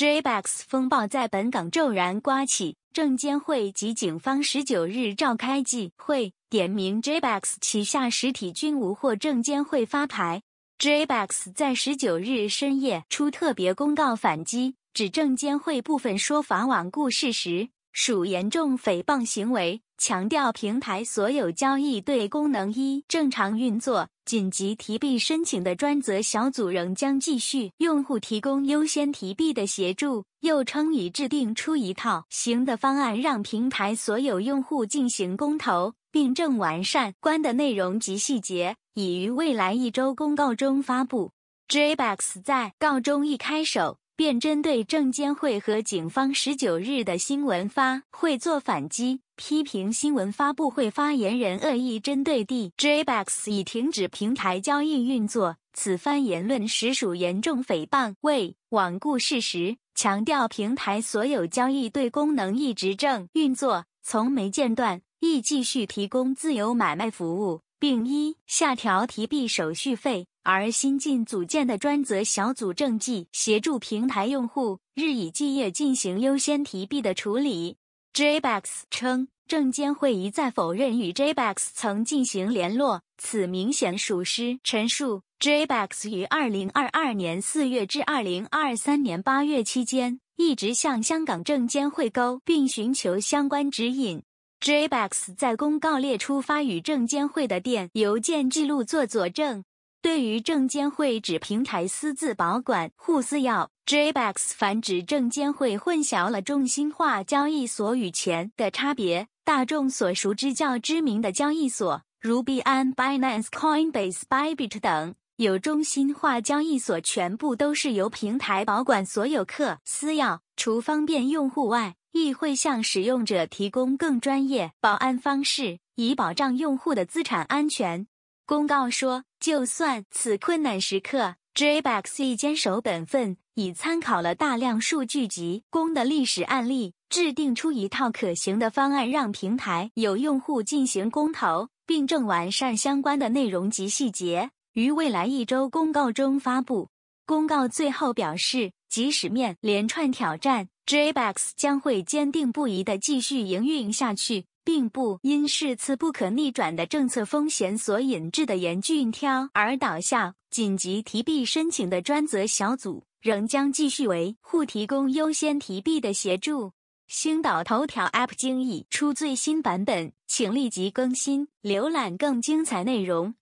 j b a x 风暴在本港骤然刮起，证监会及警方十九日召开记会，点名 j b a x 旗下实体均无获证监会发牌。j b a x 在十九日深夜出特别公告反击，指证监会部分说法罔顾事实，属严重诽谤行为，强调平台所有交易对功能一正常运作。紧急提币申请的专责小组仍将继续，用户提供优先提币的协助，又称已制定出一套行的方案，让平台所有用户进行公投，并正完善关的内容及细节，已于未来一周公告中发布。j b o x 在告中一开首。便针对证监会和警方十九日的新闻发会做反击，批评新闻发布会发言人恶意针对 d Jax b 已停止平台交易运作，此番言论实属严重诽谤。为罔顾事实，强调平台所有交易对功能一直正运作，从没间断，亦继续提供自由买卖服务，并一下调提币手续费。而新近组建的专责小组正继协助平台用户日以继夜进行优先提币的处理。Jaxx 称，证监会一再否认与 Jaxx 曾进行联络，此明显属实。陈述。Jaxx 于2022年4月至2023年8月期间，一直向香港证监会沟，并寻求相关指引。Jaxx 在公告列出发与证监会的电邮件记录做佐证。对于证监会指平台私自保管户私钥，Jaxx 反指证监会混淆了中心化交易所与钱的差别。大众所熟知较知名的交易所，如币安 （Binance）、Coinbase、Bybit 等，有中心化交易所全部都是由平台保管所有客私钥，除方便用户外，亦会向使用者提供更专业保安方式，以保障用户的资产安全。公告说，就算此困难时刻 j a x 亦坚守本分，已参考了大量数据集公的历史案例，制定出一套可行的方案，让平台有用户进行公投，并正完善相关的内容及细节，于未来一周公告中发布。公告最后表示，即使面连串挑战。Jax 将会坚定不移地继续营运下去，并不因是次不可逆转的政策风险所引致的严峻挑而倒下。紧急提币申请的专责小组仍将继续维护提供优先提币的协助。星岛头条 App 精益出最新版本，请立即更新，浏览更精彩内容。